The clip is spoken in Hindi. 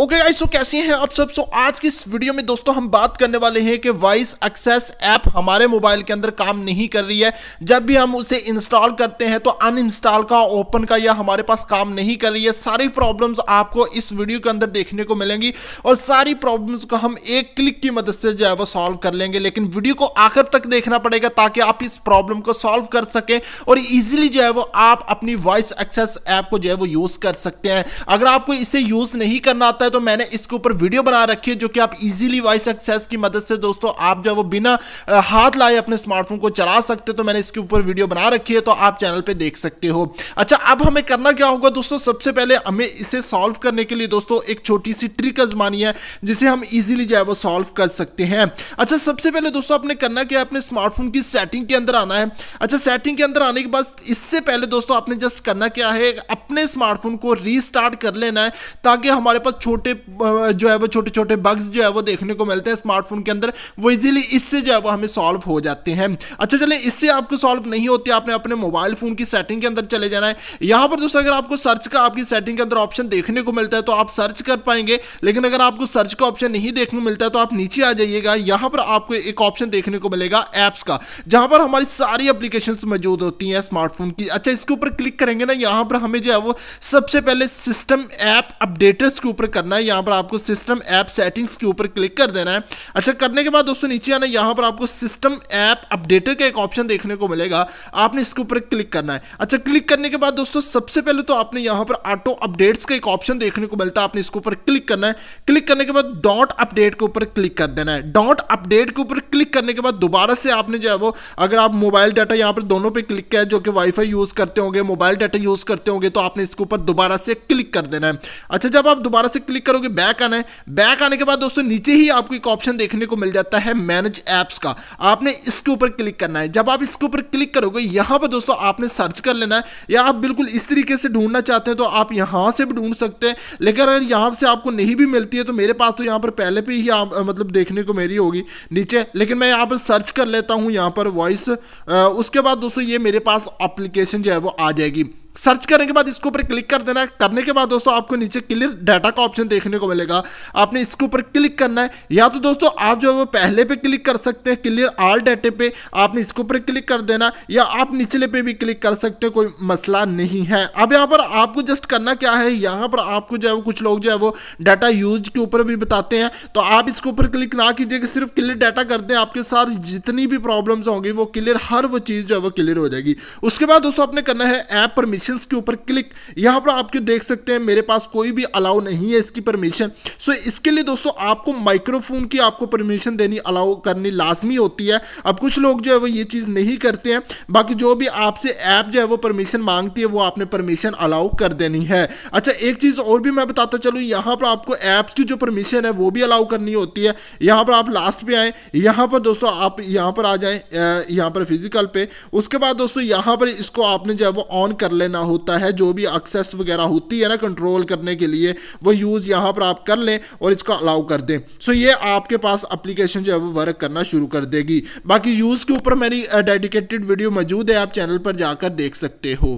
ओके गाइस सो कैसे हैं आप सब सो आज की इस वीडियो में दोस्तों हम बात करने वाले हैं कि वॉइस एक्सेस ऐप हमारे मोबाइल के अंदर काम नहीं कर रही है जब भी हम उसे इंस्टॉल करते हैं तो अनइंस्टॉल का ओपन का या हमारे पास काम नहीं कर रही है सारी प्रॉब्लम्स आपको इस वीडियो के अंदर देखने को मिलेंगी और सारी प्रॉब्लम्स को हम एक क्लिक की मदद से जो है वो सॉल्व कर लेंगे लेकिन वीडियो को आखिर तक देखना पड़ेगा ताकि आप इस प्रॉब्लम को सॉल्व कर सकें और ईजिली जो है वो आप अपनी वॉइस एक्सेस ऐप को जो है वो यूज़ कर सकते हैं अगर आपको इसे यूज़ नहीं करना आता आता है तो मैंने इसके ऊपर वीडियो बना रखी है जो कि आप इजीली वॉइस एक्सेस की मदद से दोस्तों आप जो वो बिना हाथ लाए अपने स्मार्टफोन को चला सकते तो मैंने इसके ऊपर वीडियो बना रखी है तो आप चैनल पर देख सकते हो अच्छा अब हमें करना क्या होगा दोस्तों सबसे पहले हमें इसे सॉल्व करने के लिए दोस्तों एक छोटी सी ट्रिक आजमानी है जिसे हम ईजिली जो है वो सॉल्व कर सकते हैं अच्छा सबसे पहले दोस्तों आपने करना क्या है अपने स्मार्टफोन की सेटिंग के अंदर आना है अच्छा सेटिंग के अंदर आने के बाद इससे पहले दोस्तों आपने जस्ट करना क्या है अपने स्मार्टफोन को रीस्टार्ट कर लेना है ताकि हमारे पास छोटे जो है वो छोटे छोटे बग्स जो है वो देखने को मिलते हैं स्मार्टफोन के अंदर वो इजीली इससे जो है वो हमें सॉल्व हो जाते हैं अच्छा चले इससे आपको सॉल्व नहीं होते आपने अपने मोबाइल फोन की सेटिंग के अंदर चले जाना है यहां पर दोस्तों अगर आपको सर्च का आपकी सेटिंग के अंदर ऑप्शन देखने को मिलता है तो आप सर्च कर पाएंगे लेकिन अगर आपको सर्च का ऑप्शन नहीं देखने को मिलता है तो आप नीचे आ जाइएगा यहां पर आपको एक ऑप्शन देखने को मिलेगा एप्स का जहां पर हमारी सारी एप्लीकेशन मौजूद होती हैं स्मार्टफोन की अच्छा इसके ऊपर क्लिक करेंगे ना यहां पर हमें जो है वो सबसे पहले सिस्टम ऐप अपडेटर्स के ऊपर करना है यहाँ पर आपको सिस्टम ऐप सेटिंग्स के ऊपर क्लिक कर देना है अच्छा करने के बाद दोस्तों नीचे आना यहाँ पर आपको सिस्टम ऐप अपडेटर का एक ऑप्शन देखने को मिलेगा आपने इसके ऊपर क्लिक करना है अच्छा क्लिक करने के बाद दोस्तों सबसे पहले तो आपने यहाँ पर ऑटो अपडेट्स का एक ऑप्शन देखने को मिलता है आपने इसके ऊपर क्लिक करना है क्लिक करने के बाद डॉट अपडेट के ऊपर क्लिक कर देना है डॉट अपडेट के ऊपर क्लिक करने के बाद दोबारा से आपने जो है वो अगर आप मोबाइल डाटा यहाँ पर दोनों पर क्लिक किया है जो कि वाईफाई यूज़ करते होंगे मोबाइल डाटा यूज़ करते होंगे तो आपने इसके ऊपर दोबारा से क्लिक कर देना है अच्छा जब आप दोबारा से क्लिक क्लिक करोगे बैक आना है बैक आने के बाद दोस्तों नीचे ही आपको एक ऑप्शन देखने को मिल जाता है मैनेज ऐप्स का आपने इसके ऊपर क्लिक करना है जब आप इसके ऊपर क्लिक करोगे यहाँ पर दोस्तों आपने सर्च कर लेना है या आप बिल्कुल इस तरीके से ढूंढना चाहते हैं तो आप यहाँ से भी ढूंढ सकते हैं लेकिन अगर यहाँ से आपको नहीं भी मिलती है तो मेरे पास तो यहाँ पर पहले पर ही मतलब देखने को मेरी होगी नीचे लेकिन मैं यहाँ पर सर्च कर लेता हूँ यहाँ पर वॉइस उसके बाद दोस्तों ये मेरे पास अप्लीकेशन जो है वो आ जाएगी सर्च करने के बाद इसके ऊपर क्लिक कर देना है करने के बाद दोस्तों आपको नीचे क्लियर डाटा का ऑप्शन देखने को मिलेगा आपने इसके ऊपर क्लिक करना है या तो दोस्तों आप जो है वो पहले पे क्लिक कर सकते हैं क्लियर आल डाटे पे आपने इसके ऊपर क्लिक कर देना या आप निचले पे भी क्लिक कर सकते हैं कोई मसला नहीं है अब यहाँ पर आपको जस्ट करना क्या है यहाँ पर आपको जो है वो कुछ लोग जो है वो डाटा यूज के ऊपर भी बताते हैं तो आप इसके ऊपर क्लिक ना कीजिए सिर्फ क्लियर डाटा कर दें आपके साथ जितनी भी प्रॉब्लम्स होंगी वो क्लियर हर वो चीज़ जो है वो क्लियर हो जाएगी उसके बाद दोस्तों आपने करना है ऐप परमिशन परमिशन के ऊपर क्लिक यहाँ पर आप देख सकते हैं मेरे पास कोई भी अलाउ नहीं है इसकी परमिशन सो so, इसके लिए दोस्तों आपको माइक्रोफोन की आपको परमिशन देनी अलाउ करनी लाजमी होती है अब कुछ लोग जो है वो ये चीज़ नहीं करते हैं बाकी जो भी आपसे ऐप जो है वो परमिशन मांगती है वो आपने परमिशन अलाउ कर देनी है अच्छा एक चीज़ और भी मैं बताता चलूँ यहाँ पर आपको ऐप्स की जो परमिशन है वो भी अलाउ करनी होती है यहाँ पर आप लास्ट पर आए यहाँ पर दोस्तों आप यहाँ पर आ जाए यहाँ पर फिजिकल पे उसके बाद दोस्तों यहाँ पर इसको आपने जो है वो ऑन कर लेना लेना होता है जो भी एक्सेस वगैरह होती है ना कंट्रोल करने के लिए वो यूज़ यहाँ पर आप कर लें और इसका अलाउ कर दें सो ये आपके पास अप्लीकेशन जो है वो वर्क करना शुरू कर देगी बाकी यूज़ के ऊपर मेरी डेडिकेटेड वीडियो मौजूद है आप चैनल पर जाकर देख सकते हो